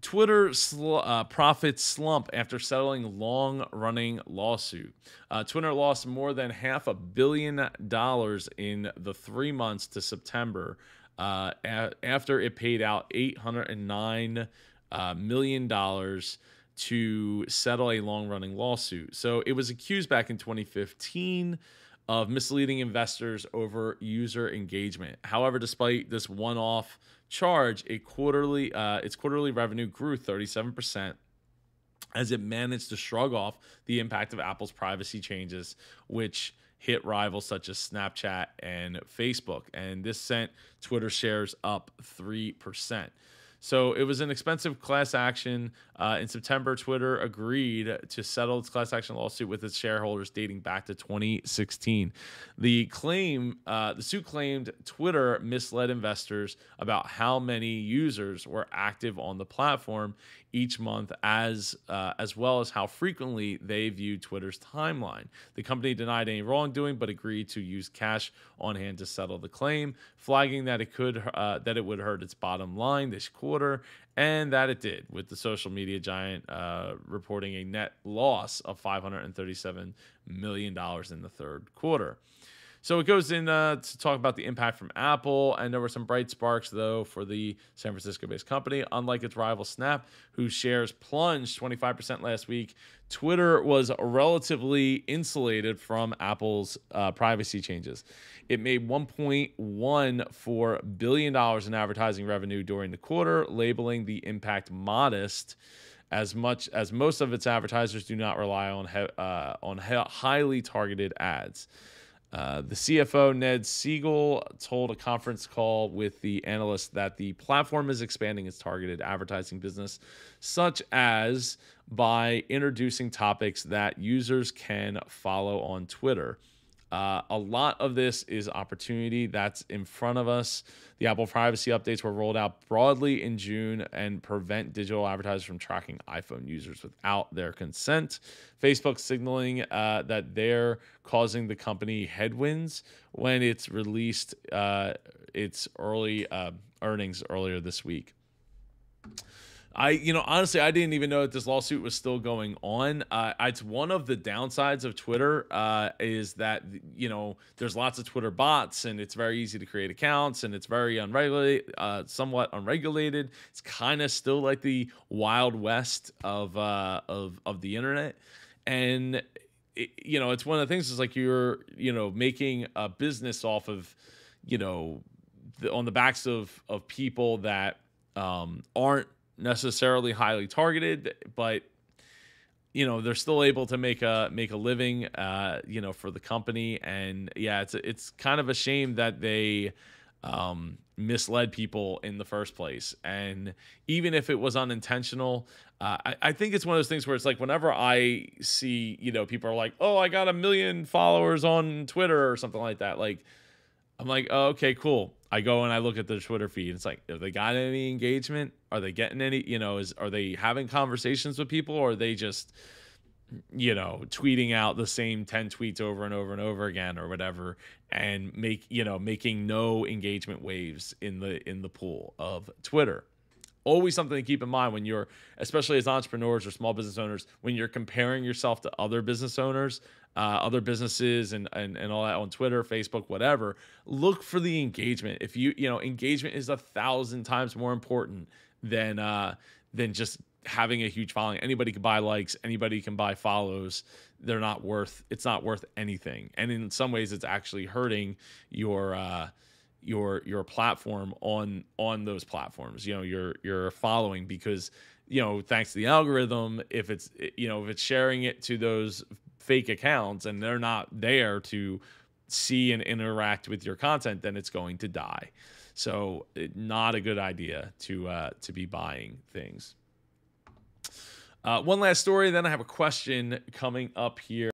Twitter sl- uh, profits slump after settling long running lawsuit. Uh, Twitter lost more than half a billion dollars in the three months to September uh, a- after it paid out $809 uh, million dollars to settle a long running lawsuit. So it was accused back in 2015 of misleading investors over user engagement. However, despite this one-off charge, quarterly uh, its quarterly revenue grew 37 percent as it managed to shrug off the impact of Apple's privacy changes, which hit rivals such as Snapchat and Facebook. And this sent Twitter shares up 3%. So it was an expensive class action. Uh, in September, Twitter agreed to settle its class action lawsuit with its shareholders dating back to 2016. The claim, uh, the suit claimed Twitter misled investors about how many users were active on the platform each month, as uh, as well as how frequently they viewed Twitter's timeline. The company denied any wrongdoing, but agreed to use cash on hand to settle the claim, flagging that it could uh, that it would hurt its bottom line. This quarter, and that it did, with the social media giant uh, reporting a net loss of $537 million in the third quarter. So it goes in uh, to talk about the impact from Apple, and there were some bright sparks, though, for the San Francisco based company. Unlike its rival Snap, whose shares plunged 25% last week, Twitter was relatively insulated from Apple's uh, privacy changes. It made $1.14 billion in advertising revenue during the quarter, labeling the impact modest as much as most of its advertisers do not rely on he- uh, on he- highly targeted ads. Uh, the CFO, Ned Siegel, told a conference call with the analysts that the platform is expanding its targeted advertising business, such as by introducing topics that users can follow on Twitter. Uh, a lot of this is opportunity that's in front of us. The Apple privacy updates were rolled out broadly in June and prevent digital advertisers from tracking iPhone users without their consent. Facebook signaling uh, that they're causing the company headwinds when it's released uh, its early uh, earnings earlier this week. I, you know, honestly, I didn't even know that this lawsuit was still going on. Uh, it's one of the downsides of Twitter uh, is that you know there's lots of Twitter bots, and it's very easy to create accounts, and it's very unregulated, uh, somewhat unregulated. It's kind of still like the wild west of uh, of of the internet, and it, you know, it's one of the things is like you're you know making a business off of you know the, on the backs of of people that um, aren't necessarily highly targeted, but you know they're still able to make a make a living uh you know for the company and yeah it's it's kind of a shame that they um misled people in the first place and even if it was unintentional uh, I, I think it's one of those things where it's like whenever i see you know people are like oh i got a million followers on twitter or something like that like I'm like, oh, okay, cool. I go and I look at their Twitter feed. It's like, have they got any engagement? Are they getting any? You know, is are they having conversations with people, or are they just, you know, tweeting out the same ten tweets over and over and over again, or whatever, and make you know making no engagement waves in the in the pool of Twitter always something to keep in mind when you're, especially as entrepreneurs or small business owners, when you're comparing yourself to other business owners, uh, other businesses, and, and and all that on Twitter, Facebook, whatever. Look for the engagement. If you you know engagement is a thousand times more important than uh, than just having a huge following. Anybody can buy likes. Anybody can buy follows. They're not worth. It's not worth anything. And in some ways, it's actually hurting your. Uh, your your platform on on those platforms you know your your following because you know thanks to the algorithm if it's you know if it's sharing it to those fake accounts and they're not there to see and interact with your content then it's going to die so it, eh, not a good idea to uh, to be buying things uh, one last story then i have a question coming up here